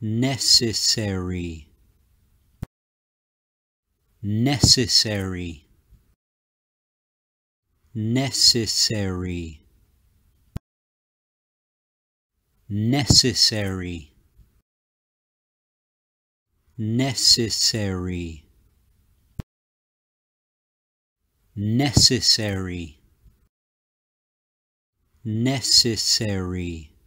necessary necessary necessary necessary necessary necessary necessary